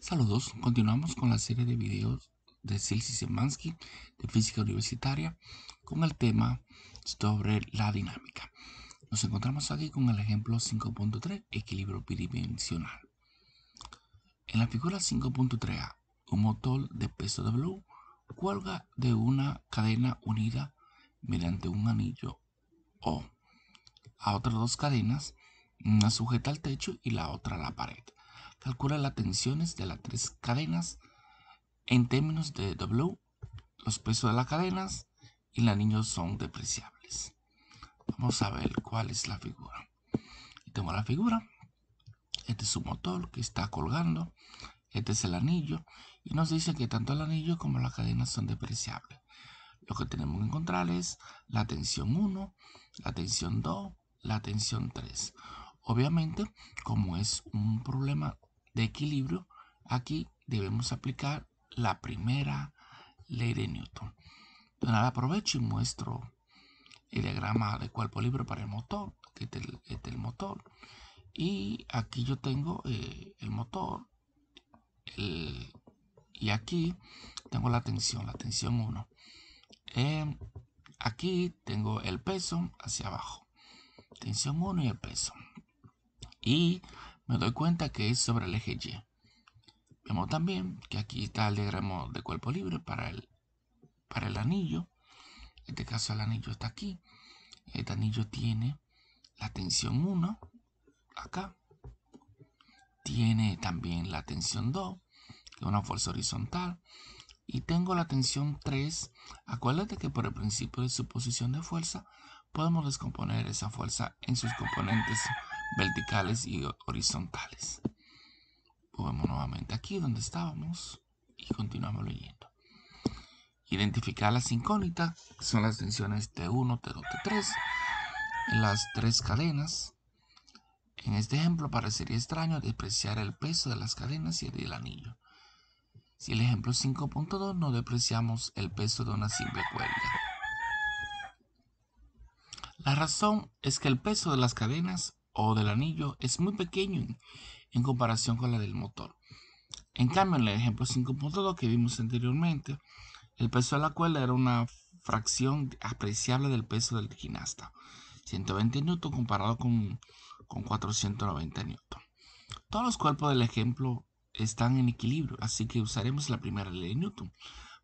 Saludos, continuamos con la serie de videos de Silsi Szymanski de Física Universitaria con el tema sobre la dinámica. Nos encontramos aquí con el ejemplo 5.3, equilibrio bidimensional. En la figura 5.3a, un motor de peso de blue cuelga de una cadena unida mediante un anillo O a otras dos cadenas, una sujeta al techo y la otra a la pared calcula las tensiones de las tres cadenas en términos de W, los pesos de las cadenas y los anillos son depreciables. Vamos a ver cuál es la figura. Tengo la figura, este es su motor que está colgando, este es el anillo y nos dice que tanto el anillo como la cadena son depreciables. Lo que tenemos que encontrar es la tensión 1, la tensión 2, la tensión 3. Obviamente, como es un problema de equilibrio, aquí debemos aplicar la primera ley de Newton. Entonces, ahora aprovecho y muestro el diagrama de cuerpo libre para el motor, que es el, este, motor. Y aquí yo tengo eh, el motor, y aquí tengo la tensión, la tensión 1. Em, aquí tengo el peso hacia abajo, tensión 1 y el peso. Y me doy cuenta que es sobre el eje Y. Vemos también que aquí está el diagrama de cuerpo libre para el, para el anillo. En este caso el anillo está aquí. Este anillo tiene la tensión 1 acá. Tiene también la tensión 2, que es una fuerza horizontal. Y tengo la tensión 3. Acuérdate que por el principio de su posición de fuerza podemos descomponer esa fuerza en sus componentes verticales y horizontales. Vamos nuevamente aquí donde estábamos y continuamos leyendo. Identificar las incógnitas, son las tensiones T1, T2, T3, en las tres cadenas. En este ejemplo parecería extraño depreciar el peso de las cadenas y el del anillo. Si el ejemplo es 5.2, no depreciamos el peso de una simple cuerda. La razón es que el peso de las cadenas del anillo es muy pequeño en, comparación con la del motor. En cambio, en el ejemplo 5.2 que vimos anteriormente, el peso de la cuerda era una fracción apreciable del peso del gimnasta, 120 N comparado con, con 490 N. Todos los cuerpos del ejemplo están en equilibrio, así que usaremos la primera ley de Newton.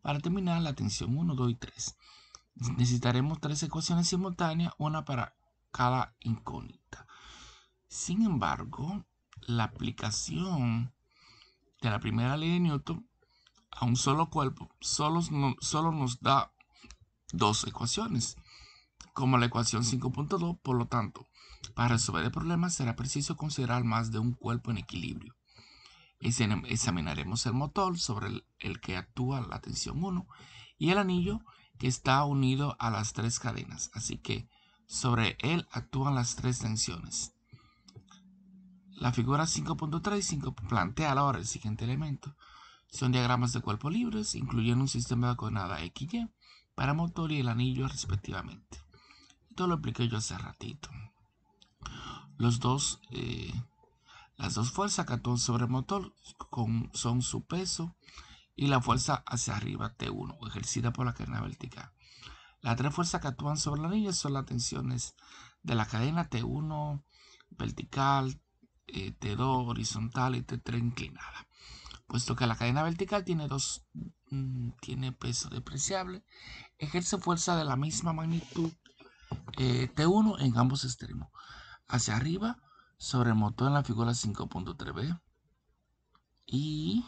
Para terminar la tensión 1, 2 y 3, necesitaremos tres ecuaciones simultáneas, una para cada incógnita. Sin embargo, la aplicación de la primera ley de Newton a un solo cuerpo solo, nos da dos ecuaciones, como la ecuación 5.2, por lo tanto, para resolver el problema será preciso considerar más de un cuerpo en equilibrio. Examinaremos el motor sobre el, el que actúa la tensión 1 y el anillo que está unido a las tres cadenas, así que sobre él actúan las tres tensiones, la figura 5.3 plantea ahora el siguiente elemento. Son diagramas de cuerpo libres, incluyendo un sistema de coordenada XY para motor y el anillo respectivamente. Esto lo expliqué yo hace ratito. Eh, las dos fuerzas, que actúan sobre el motor, son su peso y la fuerza hacia arriba T1, ejercida por la cadena vertical. Las tres fuerzas que actúan sobre el anillo son las tensiones de la cadena T1 vertical, eh, T2 horizontal y T3 inclinada. Puesto que la cadena vertical tiene, dos, mm, tiene peso depreciable, ejerce fuerza de la misma magnitud eh, T1 en ambos extremos. Hacia arriba, sobre el motor en la figura 5.3b. Y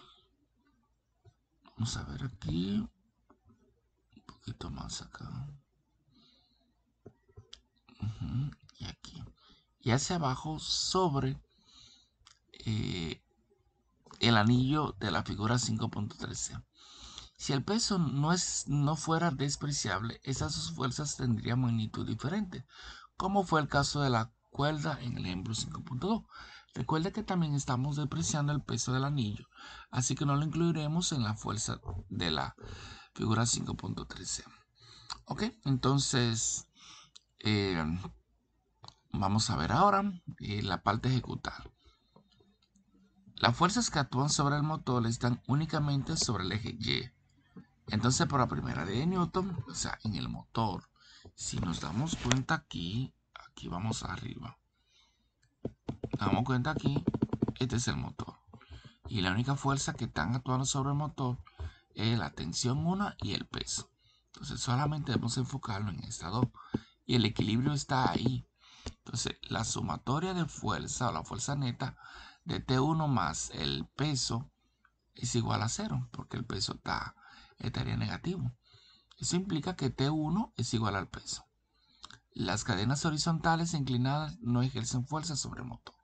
vamos a ver aquí. Un poquito más acá. Y aquí. Y hacia abajo sobre eh, el anillo de la figura 5.13. Si el peso no, es, no fuera despreciable, esas fuerzas tendrían magnitud diferente, como fue el caso de la cuerda en el ejemplo 5.2. Recuerde que también estamos despreciando el peso del anillo, así que no lo incluiremos en la fuerza de la figura 5.13. Ok, entonces eh, vamos a ver ahora eh, la parte ejecutar. Las fuerzas que actúan sobre el motor están únicamente sobre el eje Y. Entonces, por la primera de Newton, o sea, en el motor, si nos damos cuenta aquí, aquí vamos arriba. Nos damos cuenta aquí, este es el motor. Y la única fuerza que están actuando sobre el motor es la tensión 1 y el peso. Entonces, solamente debemos enfocarlo en esta 2. Y el equilibrio está ahí. Entonces, la sumatoria de fuerza o la fuerza neta de T1 más el peso es igual a 0, porque el peso está, estaría negativo. Eso implica que T1 es igual al peso. Las cadenas horizontales inclinadas no ejercen fuerza sobre el motor,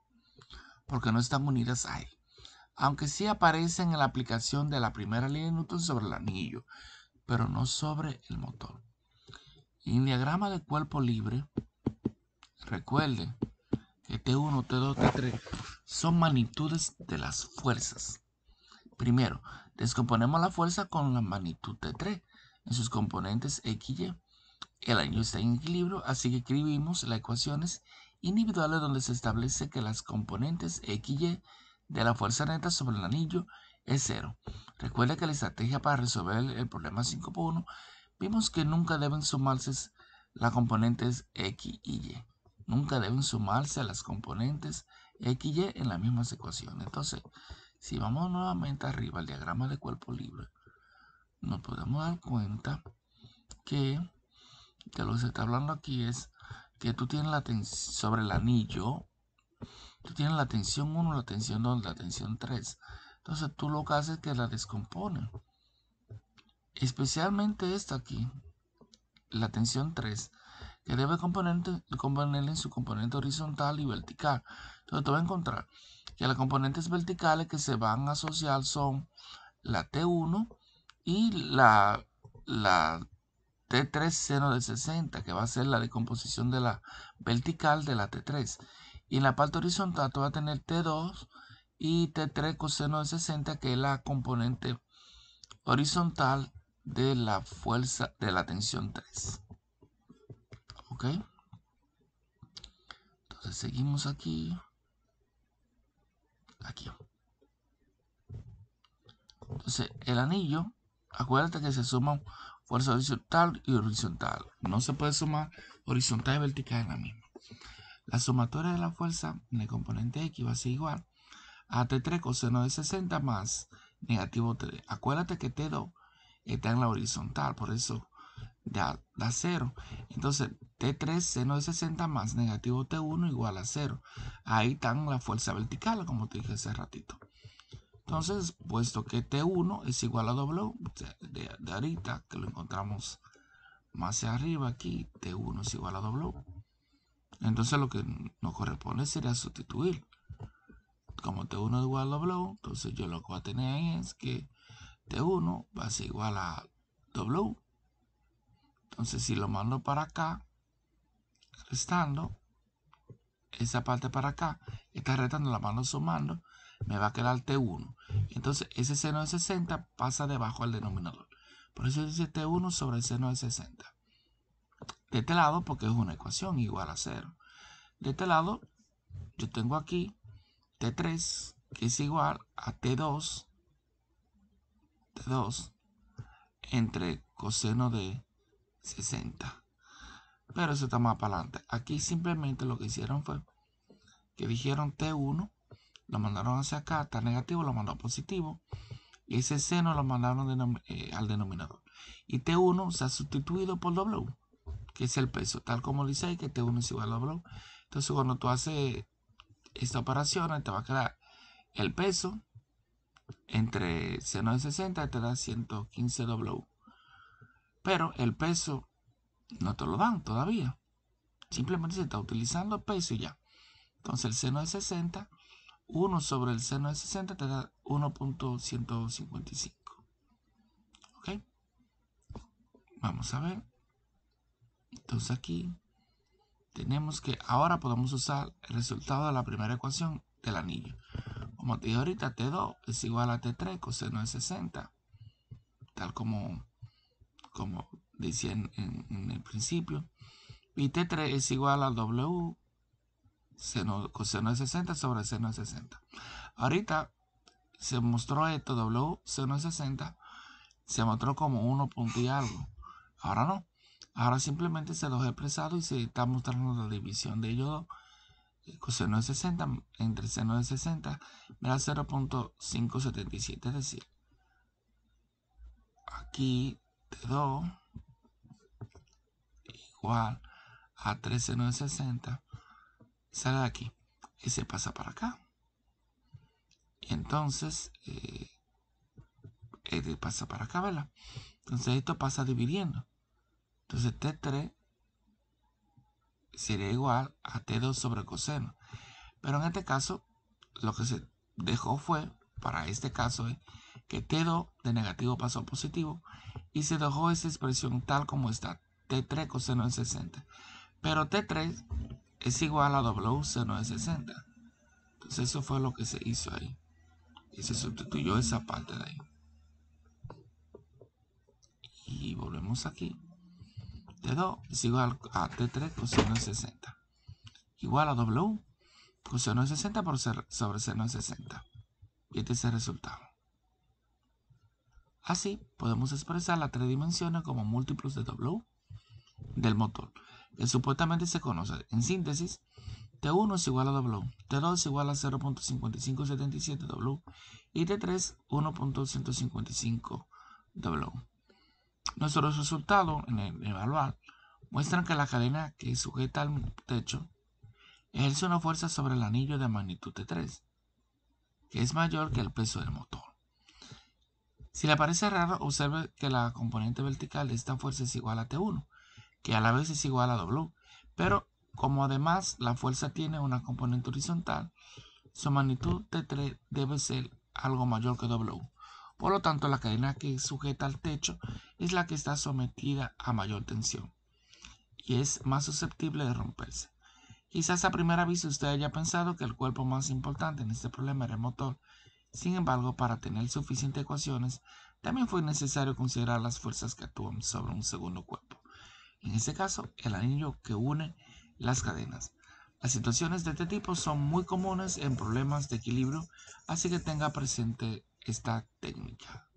porque no están unidas a él. Aunque sí aparecen en la aplicación de la primera línea de Newton sobre el anillo, pero no sobre el motor. en diagrama de cuerpo libre, recuerde que T1, T2, T3 son magnitudes de las fuerzas. Primero, descomponemos la fuerza con la magnitud de 3 en sus componentes x y. El anillo está en equilibrio, así que escribimos las ecuaciones individuales donde se establece que las componentes x y de la fuerza neta sobre el anillo es 0. Recuerda que la estrategia para resolver el problema 5.1 vimos que nunca deben sumarse las componentes x y y. Nunca deben sumarse a las componentes y en las mismas ecuaciones. Entonces, si vamos nuevamente arriba al diagrama de cuerpo libre, nos podemos dar cuenta que, lo que se está hablando aquí es que tú tienes la tensión sobre el anillo, tú tienes la tensión 1, la tensión 2, la tensión 3. Entonces tú lo que haces es que la descompone Especialmente esta aquí, la tensión 3, que debe en su componente horizontal y vertical. Entonces, tú vas a encontrar que las componentes verticales que se van a asociar son la T1 y la, la T3 seno de 60, que va a ser la decomposición de la vertical de la T3. Y en la parte horizontal tú vas a tener T2 y T3 coseno de 60, que es la componente horizontal de la fuerza de la tensión 3 ok entonces seguimos aquí aquí entonces el anillo acuérdate que se suman fuerza horizontal y horizontal no se puede sumar horizontal y vertical en la misma la sumatoria de la fuerza en el componente X va a ser igual a T3 coseno de 60 más negativo 3. Acuérdate que T2 está en la horizontal, por eso da, da 0. Entonces, T3 seno de 60 más negativo T1 igual a 0. Ahí está la fuerza vertical, como te dije hace ratito. Entonces, puesto que T1 es igual a W, de, de ahorita que lo encontramos más hacia arriba aquí, T1 es igual a W. Entonces lo que nos corresponde sería sustituir. Como T1 es igual a W, entonces yo lo que voy a tener ahí es que T1 va a ser igual a W. Entonces si lo mando para acá, restando esa parte para acá, está restando la mano sumando, me va a quedar T1. Entonces ese seno de 60 pasa debajo al denominador. Por eso dice T1 sobre el seno de 60. De este lado, porque es una ecuación igual a 0. De este lado, yo tengo aquí T3, que es igual a T2, T2, entre coseno de 60 pero eso está más para adelante. Aquí simplemente lo que hicieron fue que dijeron T1, lo mandaron hacia acá, está negativo, lo mandó positivo, y ese seno lo mandaron eh, al denominador. Y T1 se ha sustituido por W, que es el peso, tal como dice que T1 es igual a W. Entonces cuando tú haces esta operación, te va a quedar el peso entre seno de 60 te da 115 W. Pero el peso no te lo dan todavía. Simplemente se está utilizando peso y ya. Entonces el seno de 60, 1 sobre el seno de 60 te da 1.155. ¿Ok? Vamos a ver. Entonces aquí tenemos que ahora podemos usar el resultado de la primera ecuación del anillo. Como te digo ahorita, T2 es igual a T3 coseno de 60. Tal como, como decía en, el principio. Y T3 es igual a W coseno de 60 sobre seno de 60. Ahorita se mostró esto, W seno de 60, se mostró como 1 punto y algo. Ahora no. Ahora simplemente se los he expresado y se está mostrando la división de ellos eh, coseno de 60 entre seno de 60 me da 0.577. Es decir, aquí te doy igual a 13,960 sale de aquí y se pasa para acá. Y entonces, eh, eh, pasa para acá, ¿verdad? Entonces esto pasa dividiendo. Entonces T3 sería igual a T2 sobre coseno. Pero en este caso, lo que se dejó fue, para este caso, eh, que T2 de negativo pasó a positivo y se dejó esa expresión tal como está. T3 coseno de 60. Pero T3 es igual a W seno de 60. Entonces eso fue lo que se hizo ahí. Y se sustituyó esa parte de ahí. Y volvemos aquí. T2 es igual a T3 coseno de 60. Igual a W coseno de 60 por ser sobre seno de 60. Y este es el resultado. Así podemos expresar las tres dimensiones como múltiplos de W del motor, que eh, supuestamente se conoce. En síntesis, T1 es igual a W, T2 es igual a 0.5577 W y T3 1.155 W. Nuestros resultados en el evaluar muestran que la cadena que sujeta al techo ejerce una fuerza sobre el anillo de magnitud T3, que es mayor que el peso del motor. Si le parece raro, observe que la componente vertical de esta fuerza es igual a T1, que a la vez es igual a W. Pero como además la fuerza tiene una componente horizontal, su magnitud T3 debe ser algo mayor que W. Por lo tanto, la cadena que sujeta al techo es la que está sometida a mayor tensión y es más susceptible de romperse. Quizás a primera vista usted haya pensado que el cuerpo más importante en este problema era el motor. Sin embargo, para tener suficientes ecuaciones, también fue necesario considerar las fuerzas que actúan sobre un segundo cuerpo en este caso el anillo que une las cadenas. Las situaciones de este tipo son muy comunes en problemas de equilibrio, así que tenga presente esta técnica.